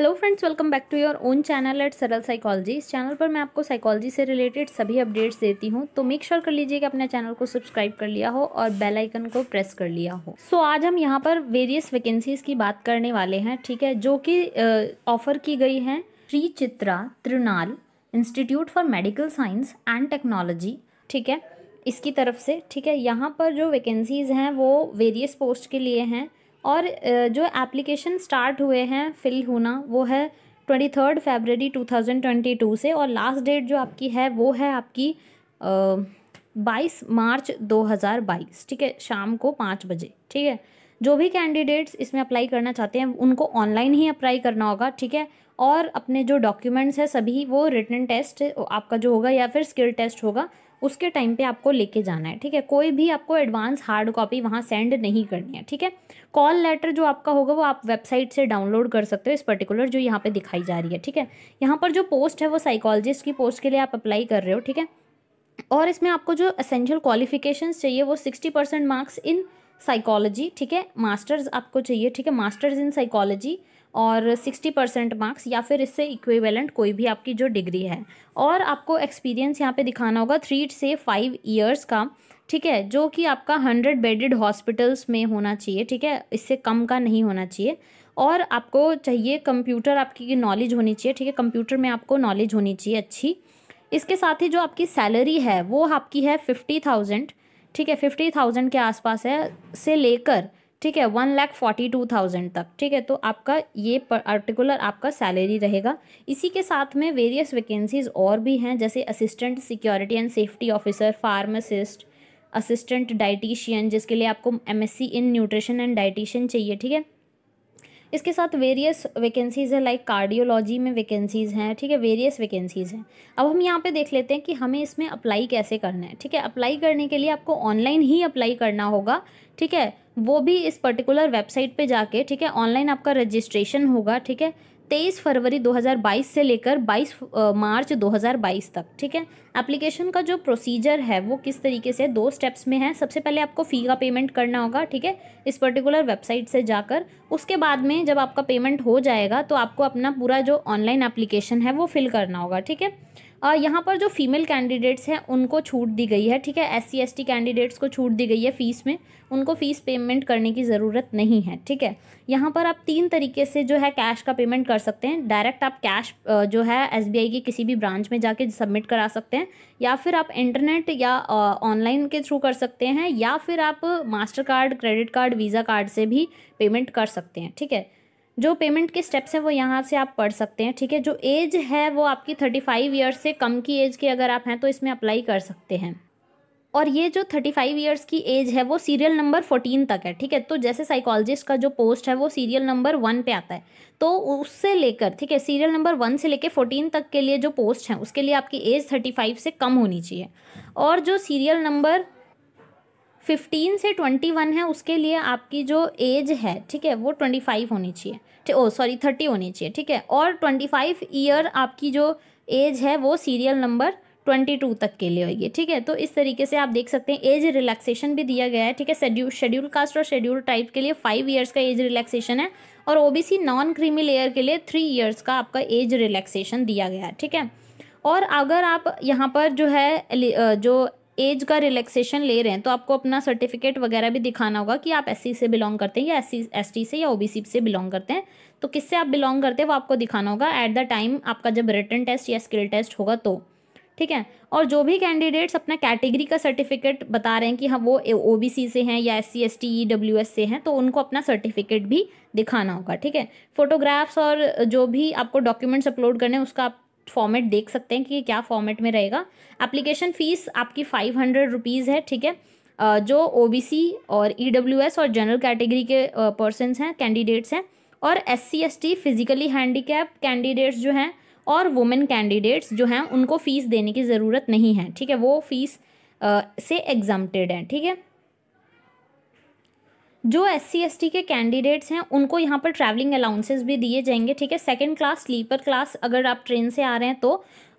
hello friends welcome back to your own channel at Saral psychology इस channel पर मैं आपको साइकोलॉजी से रिलेटेड सभी अपडेट्स देती हूँ तो मेक श्योर sure कर लीजिए कि अपने चैनल को सब्सक्राइब कर लिया हो और बेल आइकन को प्रेस कर लिया हो सो so, आज हम यहाँ पर वेरियस वैकेंसीज़ की बात करने वाले हैं ठीक है जो कि ऑफर की गई हैं Shri Chitra Tirunal institute for medical science and technology ठीक है इसकी तरफ से ठीक है यहाँ पर जो वैकेंसीज़ हैं वो वेरियस पोस्ट के लिए हैं और जो एप्लीकेशन स्टार्ट हुए हैं फिल होना वो है twenty third February two thousand twenty two से और लास्ट डेट जो आपकी है वो है आपकी बाईस मार्च दो हज़ार बाईस ठीक है शाम को पाँच बजे ठीक है जो भी कैंडिडेट्स इसमें अप्लाई करना चाहते हैं उनको ऑनलाइन ही अप्लाई करना होगा ठीक है और अपने जो डॉक्यूमेंट्स हैं सभी वो रिटर्न टेस्ट आपका जो होगा या फिर स्किल टेस्ट होगा उसके टाइम पे आपको लेके जाना है ठीक है कोई भी आपको एडवांस हार्ड कॉपी वहाँ सेंड नहीं करनी है ठीक है कॉल लेटर जो आपका होगा वो आप वेबसाइट से डाउनलोड कर सकते हो इस पर्टिकुलर जो यहाँ पे दिखाई जा रही है ठीक है यहाँ पर जो पोस्ट है वो साइकोलॉजिस्ट की पोस्ट के लिए आप अप्लाई कर रहे हो ठीक है और इसमें आपको जो असेंशियल क्वालिफिकेशन चाहिए वो sixty percent marks in psychology ठीक है मास्टर्स आपको चाहिए ठीक है मास्टर्स इन साइकोलॉजी और सिक्सटी परसेंट मार्क्स या फिर इससे इक्विवेलेंट कोई भी आपकी जो डिग्री है और आपको एक्सपीरियंस यहाँ पे दिखाना होगा थ्री से फाइव ईयर्स का ठीक है जो कि आपका हंड्रेड बेडेड हॉस्पिटल्स में होना चाहिए ठीक है इससे कम का नहीं होना चाहिए और आपको चाहिए कंप्यूटर आपकी नॉलेज होनी चाहिए ठीक है कंप्यूटर में आपको नॉलेज होनी चाहिए अच्छी इसके साथ ही जो आपकी सैलरी है वो आपकी है फिफ्टी थाउजेंड ठीक है फिफ्टी थाउजेंड के आसपास है से लेकर ठीक है one lakh forty two thousand तक ठीक है तो आपका ये पर्टिकुलर आपका सैलरी रहेगा इसी के साथ में वेरियस वैकेंसीज और भी हैं जैसे assistant security and safety officer pharmacist assistant dietitian जिसके लिए आपको MSc in nutrition and dietitian चाहिए ठीक है इसके साथ वेरियस वैकेंसीज़ है लाइक कार्डियोलॉजी में वैकेंसीज़ हैं ठीक है वेरियस वैकेंसीज़ हैं अब हम यहाँ पे देख लेते हैं कि हमें इसमें अप्लाई कैसे करना है ठीक है अप्लाई करने के लिए आपको ऑनलाइन ही अप्लाई करना होगा ठीक है वो भी इस पर्टिकुलर वेबसाइट पे जाके ठीक है ऑनलाइन आपका रजिस्ट्रेशन होगा ठीक है तेईस फरवरी 2022 से लेकर 22 मार्च 2022 तक ठीक है एप्लीकेशन का जो प्रोसीजर है वो किस तरीके से दो स्टेप्स में है सबसे पहले आपको फ़ी का पेमेंट करना होगा ठीक है इस पर्टिकुलर वेबसाइट से जाकर उसके बाद में जब आपका पेमेंट हो जाएगा तो आपको अपना पूरा जो ऑनलाइन एप्लीकेशन है वो फिल करना होगा ठीक है यहाँ पर जो फीमेल कैंडिडेट्स हैं उनको छूट दी गई है ठीक है S C S T candidates को छूट दी गई है फ़ीस में उनको फ़ीस पेमेंट करने की ज़रूरत नहीं है ठीक है यहाँ पर आप तीन तरीके से जो है कैश का पेमेंट कर सकते हैं डायरेक्ट आप कैश जो है एस बी आई की किसी भी ब्रांच में जाके सबमिट करा सकते हैं या फिर आप इंटरनेट या ऑनलाइन के थ्रू कर सकते हैं या फिर आप master card credit card visa card से भी पेमेंट कर सकते हैं ठीक है जो पेमेंट के स्टेप्स हैं वो यहाँ से आप पढ़ सकते हैं ठीक है जो एज है वो आपकी थर्टी फाइव ईयर्स से कम की एज के अगर आप हैं तो इसमें अप्लाई कर सकते हैं और ये जो थर्टी फाइव ईयर्स की एज है वो सीरियल नंबर फोर्टीन तक है ठीक है तो जैसे साइकोलॉजिस्ट का जो पोस्ट है वो सीरियल नंबर वन पे आता है तो उससे लेकर ठीक है सीरियल नंबर वन से लेकर फोर्टीन तक के लिए जो पोस्ट हैं उसके लिए आपकी एज थर्टी फाइव से कम होनी चाहिए और जो सीरियल नंबर फिफ्टीन से ट्वेंटी वन है उसके लिए आपकी जो एज है ठीक है वो ट्वेंटी फाइव होनी चाहिए ठीक ओ सॉरी थर्टी होनी चाहिए ठीक है और ट्वेंटी फाइव ईयर आपकी जो एज है वो सीरियल नंबर ट्वेंटी टू तक के लिए होगी ठीक है तो इस तरीके से आप देख सकते हैं एज रिलैक्सेशन भी दिया गया है ठीक है शेड्यूल शेड्यूल कास्ट और शेड्यूल टाइप के लिए फाइव ईयर्स का एज रिलैक्सेशन है और ओबीसी नॉन क्रीमी लेयर के लिए थ्री ईयर्स का आपका एज रिलैक्सेशन दिया गया है ठीक है और अगर आप यहाँ पर जो है जो एज का रिलैक्सेशन ले रहे हैं तो आपको अपना सर्टिफिकेट वगैरह भी दिखाना होगा कि आप एस से बिलोंग करते हैं या एस सी से या ओ से बिलोंग करते हैं तो किससे आप बिलोंग करते हैं वो आपको दिखाना होगा एट द टाइम आपका जब रिटर्न टेस्ट या स्किल टेस्ट होगा तो ठीक है और जो भी कैंडिडेट्स अपना कैटेगरी का सर्टिफिकेट बता रहे हैं कि हम हाँ, वो ओ से हैं या S C S T E W S से हैं तो उनको अपना सर्टिफिकेट भी दिखाना होगा ठीक है फोटोग्राफ्स और जो भी आपको डॉक्यूमेंट्स अपलोड करने हैं उसका आप फॉर्मेट देख सकते हैं कि क्या फॉर्मेट में रहेगा एप्लीकेशन फ़ीस आपकी फ़ाइव हंड्रेड रुपीज़ है ठीक है जो ओ और ई e और जनरल कैटेगरी के पर्सनस हैं कैंडिडेट्स हैं और S C S T physically handicap candidates जो हैं और वुमेन कैंडिडेट्स जो हैं उनको फ़ीस देने की ज़रूरत नहीं है ठीक है वो फ़ीस से एग्जाम्प्टेड हैं ठीक है जो एस सी एस टी के कैंडिडेट्स हैं उनको यहाँ पर ट्रैवलिंग अलाउंसेस भी दिए जाएंगे ठीक है सेकंड क्लास स्लीपर क्लास अगर आप ट्रेन से आ रहे हैं तो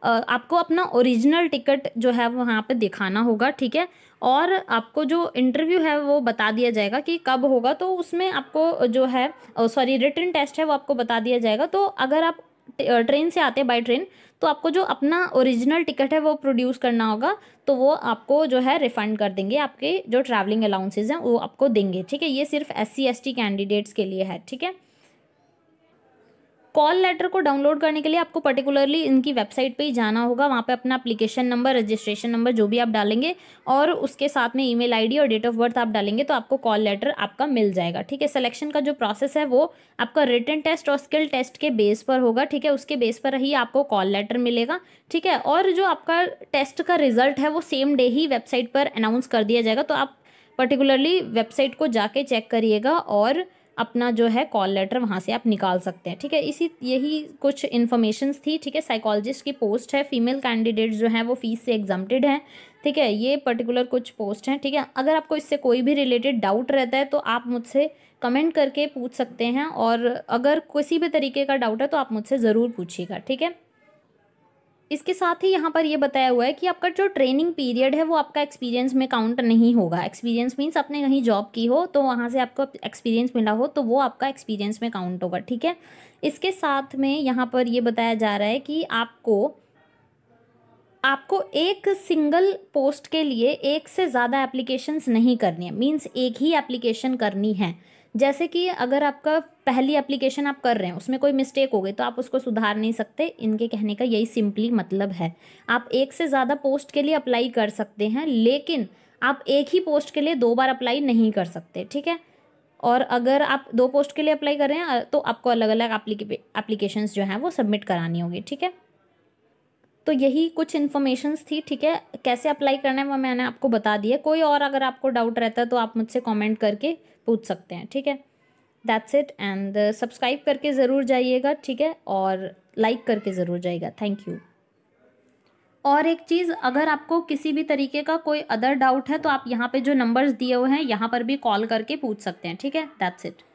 आपको अपना ओरिजिनल टिकट जो है वो वहाँ पर दिखाना होगा ठीक है और आपको जो इंटरव्यू है वो बता दिया जाएगा कि कब होगा तो उसमें आपको जो है सॉरी रिटर्न टेस्ट है वो आपको बता दिया जाएगा तो अगर आप ट्रेन से आते हैं बाई ट्रेन तो आपको जो अपना ओरिजिनल टिकट है वो प्रोड्यूस करना होगा तो वो आपको जो है रिफ़ंड कर देंगे आपके जो ट्रैवलिंग अलाउंसेज हैं वो आपको देंगे ठीक है ये सिर्फ एस सी कैंडिडेट्स के लिए है ठीक है कॉल लेटर को डाउनलोड करने के लिए आपको पर्टिकुलरली इनकी वेबसाइट पे ही जाना होगा वहाँ पे अपना एप्लीकेशन नंबर रजिस्ट्रेशन नंबर जो भी आप डालेंगे और उसके साथ में ईमेल आईडी और डेट ऑफ बर्थ आप डालेंगे तो आपको कॉल लेटर आपका मिल जाएगा ठीक है सिलेक्शन का जो प्रोसेस है वो आपका रिटर्न टेस्ट और स्किल टेस्ट के बेस पर होगा ठीक है उसके बेस पर ही आपको कॉल लेटर मिलेगा ठीक है और जो आपका टेस्ट का रिजल्ट है वो सेम डे ही वेबसाइट पर अनाउंस कर दिया जाएगा तो आप पर्टिकुलरली वेबसाइट को जाके चेक करिएगा और अपना जो है कॉल लेटर वहाँ से आप निकाल सकते हैं ठीक है इसी यही कुछ इन्फॉर्मेशन थी ठीक है साइकोलॉजिस्ट की पोस्ट है फीमेल कैंडिडेट जो हैं वो फीस से एग्जामटेड हैं ठीक है ये पर्टिकुलर कुछ पोस्ट हैं ठीक है अगर आपको इससे कोई भी रिलेटेड डाउट रहता है तो आप मुझसे कमेंट करके पूछ सकते हैं और अगर किसी भी तरीके का डाउट है तो आप मुझसे ज़रूर पूछिएगा ठीक है इसके साथ ही यहाँ पर ये बताया हुआ है कि आपका जो ट्रेनिंग पीरियड है वो आपका एक्सपीरियंस में काउंट नहीं होगा एक्सपीरियंस मीन्स आपने कहीं जॉब की हो तो वहाँ से आपको एक्सपीरियंस मिला हो तो वो आपका एक्सपीरियंस में काउंट होगा ठीक है इसके साथ में यहाँ पर ये बताया जा रहा है कि आपको आपको एक सिंगल पोस्ट के लिए एक से ज़्यादा एप्लीकेशंस नहीं करनी है मीन्स एक ही एप्लीकेशन करनी है जैसे कि अगर आपका पहली एप्लीकेशन आप कर रहे हैं उसमें कोई मिस्टेक हो गई तो आप उसको सुधार नहीं सकते इनके कहने का यही सिंपली मतलब है आप एक से ज़्यादा पोस्ट के लिए अप्लाई कर सकते हैं लेकिन आप एक ही पोस्ट के लिए दो बार अप्लाई नहीं कर सकते ठीक है और अगर आप दो पोस्ट के लिए अप्लाई कर रहे हैं तो आपको अलग अलग एप्लीकेशन जो हैं वो सबमिट करानी होगी ठीक है तो यही कुछ इन्फॉर्मेशंस थी ठीक है कैसे अप्लाई करना है वो मैंने आपको बता दिया कोई और अगर आपको डाउट रहता है तो आप मुझसे कमेंट करके पूछ सकते हैं ठीक है दैट्स इट एंड सब्सक्राइब करके ज़रूर जाइएगा ठीक है और लाइक करके ज़रूर जाइएगा थैंक यू और एक चीज़ अगर आपको किसी भी तरीके का कोई अदर डाउट है तो आप यहाँ पे जो नंबर्स दिए हुए हैं यहाँ पर भी कॉल करके पूछ सकते हैं ठीक है दैट्स इट